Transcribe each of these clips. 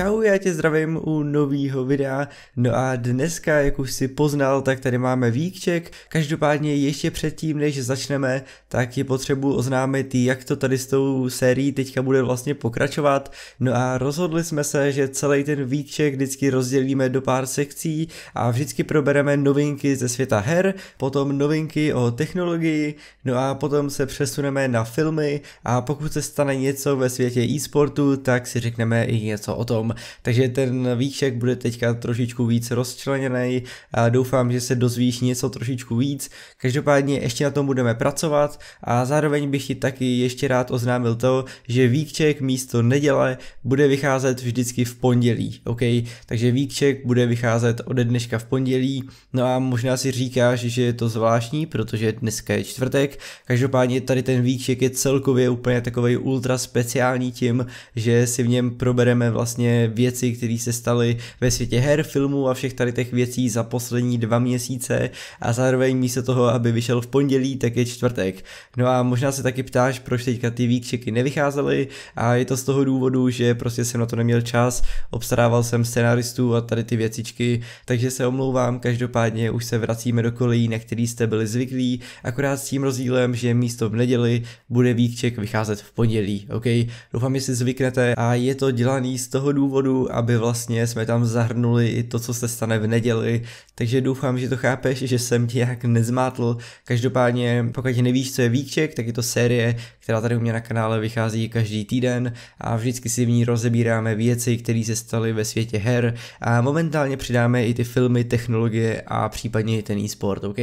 Čau, já tě zdravím u nového videa. No a dneska, jak už si poznal, tak tady máme výkček. Každopádně ještě předtím, než začneme, tak je potřebu oznámit, jak to tady s tou sérií teďka bude vlastně pokračovat. No a rozhodli jsme se, že celý ten výkček vždycky rozdělíme do pár sekcí a vždycky probereme novinky ze světa her, potom novinky o technologii, no a potom se přesuneme na filmy a pokud se stane něco ve světě e-sportu, tak si řekneme i něco o tom tom. Takže ten výšek bude teďka trošičku víc rozčleněný. A doufám, že se dozvíš něco trošičku víc. Každopádně ještě na tom budeme pracovat a zároveň bych ti taky ještě rád oznámil to, že výček místo neděle bude vycházet vždycky v pondělí. OK? Takže výček bude vycházet ode dneška v pondělí. No a možná si říkáš, že je to zvláštní, protože dneska je čtvrtek. Každopádně tady ten výček je celkově úplně takový ultra speciální tím, že si v něm probereme vlastně věci, které se staly ve světě her, filmů a všech tady těch věcí za poslední dva měsíce a zároveň místo toho, aby vyšel v pondělí, tak je čtvrtek. No a možná se taky ptáš, proč teďka ty výkřiky nevycházely a je to z toho důvodu, že prostě jsem na to neměl čas, obstarával jsem scenaristů a tady ty věcičky, takže se omlouvám, každopádně už se vracíme do kolejí, na který jste byli zvyklí, akorát s tím rozdílem, že místo v neděli bude výkček vycházet v pondělí, ok? Doufám, že si zvyknete a je to dělaný z toho důvodu, aby vlastně jsme tam zahrnuli i to, co se stane v neděli, takže doufám, že to chápeš, že jsem tě nějak nezmátl. Každopádně, pokud nevíš, co je Víček, tak je to série, která tady u mě na kanále vychází každý týden a vždycky si v ní rozebíráme věci, které se staly ve světě her a momentálně přidáme i ty filmy, technologie a případně i ten e-sport, OK?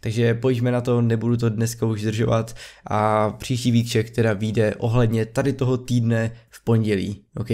Takže pojďme na to, nebudu to dneska už zdržovat a příští Víček teda vyjde ohledně tady toho týdne v pondělí, OK?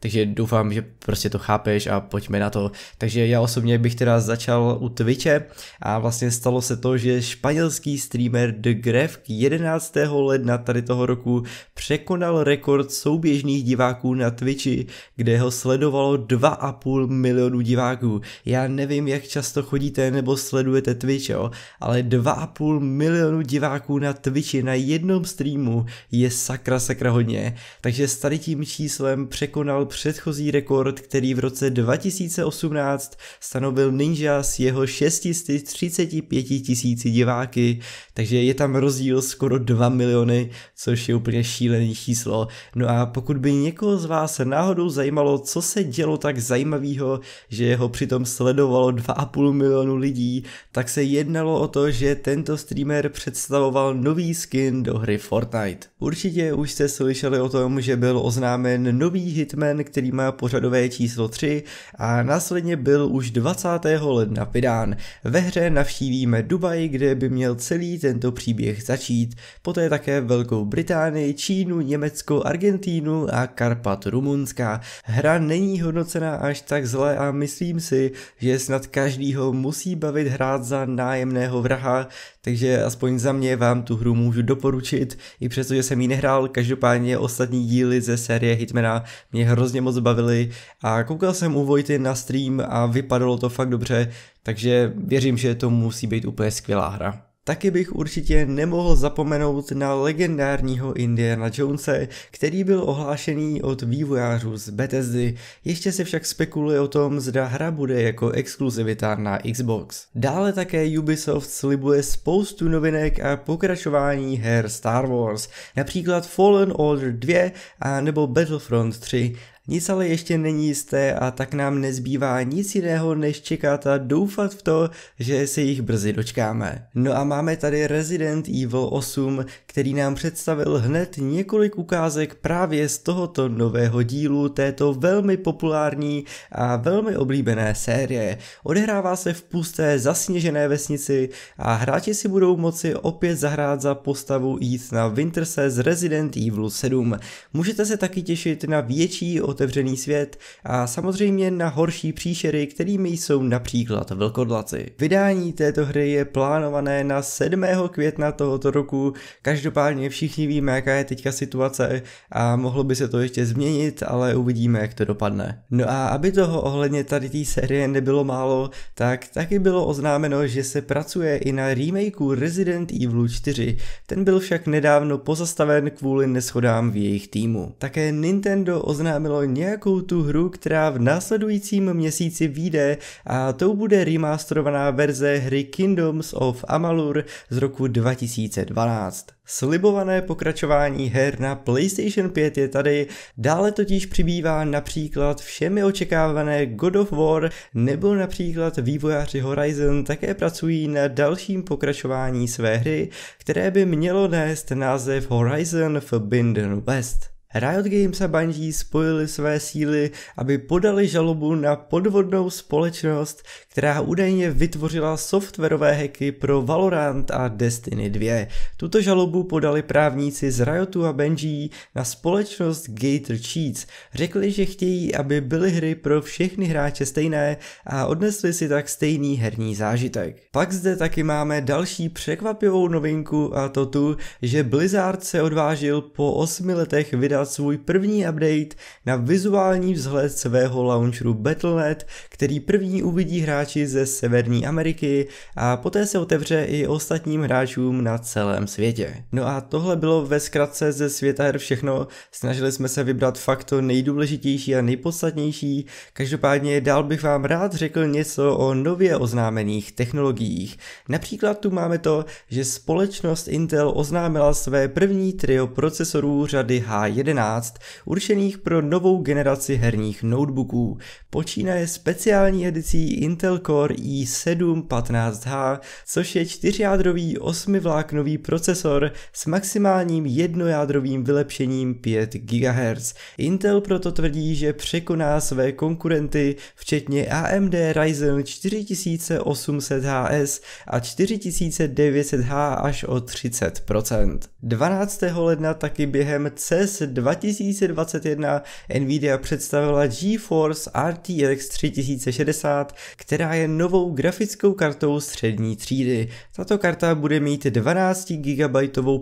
Takže doufám, že prostě to chápeš a pojďme na to. Takže já osobně bych teda začal u Twitche a vlastně stalo se to, že španělský streamer The Gref 11. ledna tady toho roku překonal rekord souběžných diváků na Twitchi, kde ho sledovalo 2,5 milionu diváků. Já nevím, jak často chodíte nebo sledujete Twitch, jo, ale 2,5 milionu diváků na Twitchi na jednom streamu je sakra sakra hodně. Takže s tady tím číslem překonal předchozí rekord, který v roce 2018 stanovil Ninja s jeho 635 tisíci diváky, takže je tam rozdíl skoro 2 miliony, což je úplně šílený číslo. No a pokud by někoho z vás náhodou zajímalo, co se dělo tak zajímavého, že jeho přitom sledovalo 2,5 milionu lidí, tak se jednalo o to, že tento streamer představoval nový skin do hry Fortnite. Určitě už jste slyšeli o tom, že byl oznámen nový Hitman Allen, který má pořadové číslo 3 a následně byl už 20. ledna vydán. Ve hře navštívíme Dubaj, kde by měl celý tento příběh začít. Poté také Velkou Británii, Čínu, Německo, Argentínu a Karpat Rumunska. Hra není hodnocená až tak zle a myslím si, že snad každýho musí bavit hrát za nájemného vraha, takže aspoň za mě vám tu hru můžu doporučit, i přestože jsem ji nehrál, každopádně ostatní díly ze série Hitmana mě hrozně hrozně moc bavili a koukal jsem u Vojty na stream a vypadalo to fakt dobře, takže věřím, že to musí být úplně skvělá hra. Taky bych určitě nemohl zapomenout na legendárního Indiana Jonese, který byl ohlášený od vývojářů z Bethesdy, ještě se však spekuluje o tom, zda hra bude jako exkluzivita na Xbox. Dále také Ubisoft slibuje spoustu novinek a pokračování her Star Wars, například Fallen Order 2 a nebo Battlefront 3 nic ale ještě není jisté a tak nám nezbývá nic jiného než čekat a doufat v to, že se jich brzy dočkáme. No a máme tady Resident Evil 8, který nám představil hned několik ukázek právě z tohoto nového dílu této velmi populární a velmi oblíbené série. Odehrává se v pusté zasněžené vesnici a hráči si budou moci opět zahrát za postavu jít na Winterse z Resident Evil 7. Můžete se taky těšit na větší otevřený svět a samozřejmě na horší příšery, kterými jsou například vlkodlaci. Vydání této hry je plánované na 7. května tohoto roku, každopádně všichni víme, jaká je teďka situace a mohlo by se to ještě změnit, ale uvidíme, jak to dopadne. No a aby toho ohledně tady té série nebylo málo, tak taky bylo oznámeno, že se pracuje i na remakeu Resident Evil 4, ten byl však nedávno pozastaven kvůli neschodám v jejich týmu. Také Nintendo oznámilo nějakou tu hru, která v následujícím měsíci vyjde a tou bude remasterovaná verze hry Kingdoms of Amalur z roku 2012. Slibované pokračování her na PlayStation 5 je tady, dále totiž přibývá například všemi očekávané God of War nebo například vývojáři Horizon také pracují na dalším pokračování své hry, které by mělo nést název Horizon Forbidden West. Riot Games a Bungie spojili své síly, aby podali žalobu na podvodnou společnost, která údajně vytvořila softwarové hacky pro Valorant a Destiny 2. Tuto žalobu podali právníci z Riotu a Bungie na společnost Gator Cheats. Řekli, že chtějí, aby byly hry pro všechny hráče stejné a odnesli si tak stejný herní zážitek. Pak zde taky máme další překvapivou novinku a to tu, že Blizzard se odvážil po osmi letech vydat dát svůj první update na vizuální vzhled svého launcheru Battle.net, který první uvidí hráči ze Severní Ameriky a poté se otevře i ostatním hráčům na celém světě. No a tohle bylo ve zkratce ze světa her všechno, snažili jsme se vybrat fakt to nejdůležitější a nejpodstatnější, každopádně dál bych vám rád řekl něco o nově oznámených technologiích. Například tu máme to, že společnost Intel oznámila své první trio procesorů řady H11, 2011, určených pro novou generaci herních notebooků. Počínaje speciální edicí Intel Core i7-15H, což je čtyřjádrový osmivláknový procesor s maximálním jednojádrovým vylepšením 5 GHz. Intel proto tvrdí, že překoná své konkurenty, včetně AMD Ryzen 4800HS a 4900H až o 30%. 12. ledna taky během CES 2021 Nvidia představila GeForce RTX 3060, která je novou grafickou kartou střední třídy. Tato karta bude mít 12 GB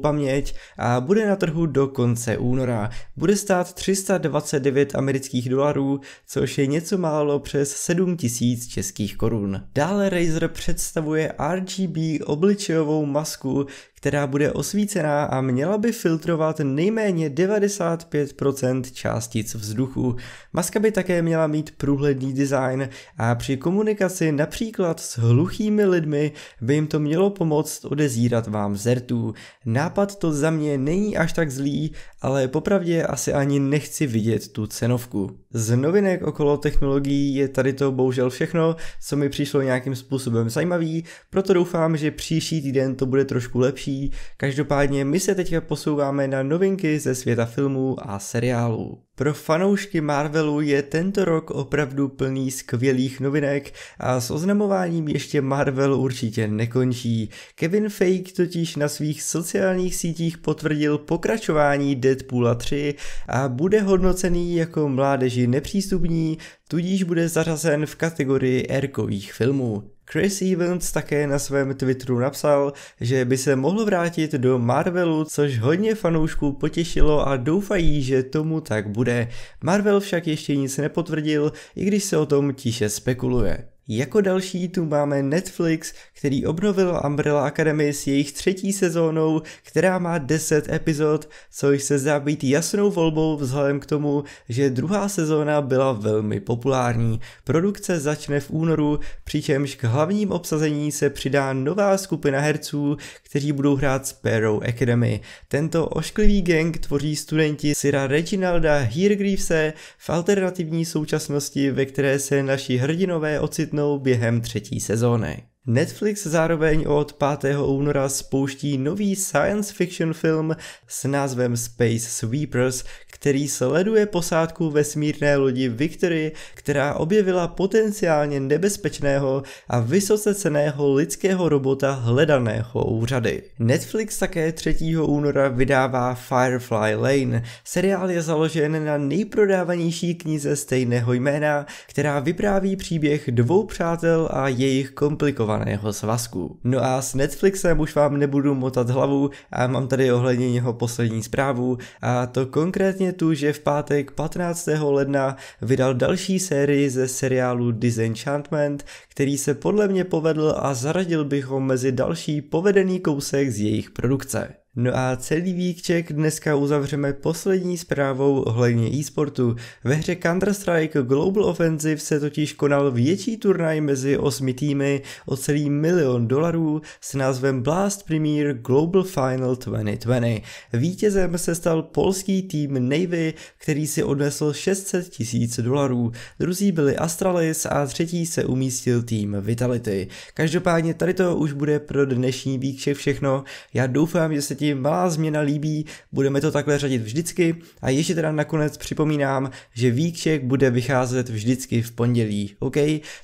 paměť a bude na trhu do konce února. Bude stát 329 amerických dolarů, což je něco málo přes 7000 českých korun. Dále Razer představuje RGB obličejovou masku, která bude osvícená a měla by filtrovat nejméně 95% částic vzduchu. Maska by také měla mít průhledný design a při komunikaci například s hluchými lidmi by jim to mělo pomoct odezírat vám zertů. Nápad to za mě není až tak zlý, ale popravdě asi ani nechci vidět tu cenovku. Z novinek okolo technologií je tady to bohužel všechno, co mi přišlo nějakým způsobem zajímavý, proto doufám, že příští týden to bude trošku lepší Každopádně my se teďka posouváme na novinky ze světa filmů a seriálů. Pro fanoušky Marvelu je tento rok opravdu plný skvělých novinek a s oznamováním ještě Marvel určitě nekončí. Kevin Feige totiž na svých sociálních sítích potvrdil pokračování Deadpoola 3 a bude hodnocený jako mládeži nepřístupní, tudíž bude zařazen v kategorii erkových filmů. Chris Evans také na svém Twitteru napsal, že by se mohl vrátit do Marvelu, což hodně fanoušků potěšilo a doufají, že tomu tak bude. Marvel však ještě nic nepotvrdil, i když se o tom tiše spekuluje. Jako další tu máme Netflix, který obnovil Umbrella Academy s jejich třetí sezónou, která má 10 epizod, což se zdá být jasnou volbou vzhledem k tomu, že druhá sezóna byla velmi populární. Produkce začne v únoru, přičemž k hlavním obsazení se přidá nová skupina herců, kteří budou hrát Sparrow Academy. Tento ošklivý gang tvoří studenti Syra Reginalda Heargreavese v alternativní současnosti, ve které se naši hrdinové ocitnou poskytnou během třetí sezóny. Netflix zároveň od 5. února spouští nový science fiction film s názvem Space Sweepers, který sleduje posádku vesmírné lodi Victory, která objevila potenciálně nebezpečného a vysoce ceného lidského robota hledaného úřady. Netflix také 3. února vydává Firefly Lane. Seriál je založen na nejprodávanější knize stejného jména, která vypráví příběh dvou přátel a jejich komplikovaných zmiňovaného svazku. No a s Netflixem už vám nebudu motat hlavu a mám tady ohledně něho poslední zprávu a to konkrétně tu, že v pátek 15. ledna vydal další sérii ze seriálu Disenchantment, který se podle mě povedl a zaradil bych ho mezi další povedený kousek z jejich produkce. No a celý výkček dneska uzavřeme poslední zprávou ohledně e-sportu. Ve hře Counter-Strike Global Offensive se totiž konal větší turnaj mezi osmi týmy o celý milion dolarů s názvem Blast Premier Global Final 2020. Vítězem se stal polský tým Navy, který si odnesl 600 tisíc dolarů. Druzí byli Astralis a třetí se umístil tým Vitality. Každopádně tady to už bude pro dnešní výkček všechno. Já doufám, že se ti ti malá změna líbí, budeme to takhle řadit vždycky a ještě teda nakonec připomínám, že výkček bude vycházet vždycky v pondělí, ok?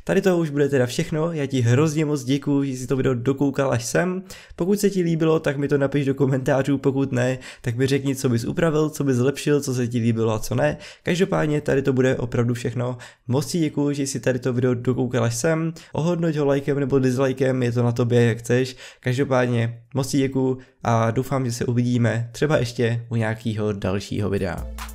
Tady to už bude teda všechno, já ti hrozně moc děkuji, že jsi to video dokoukal až sem, pokud se ti líbilo, tak mi to napiš do komentářů, pokud ne, tak mi řekni, co bys upravil, co bys zlepšil, co se ti líbilo a co ne. Každopádně tady to bude opravdu všechno. Moc ti děkuji, že jsi tady to video dokoukal až sem, ohodnoť ho lajkem nebo dislikem, je to na tobě, jak chceš. Každopádně moc ti děkuji a doufám, doufám, že se uvidíme třeba ještě u nějakého dalšího videa.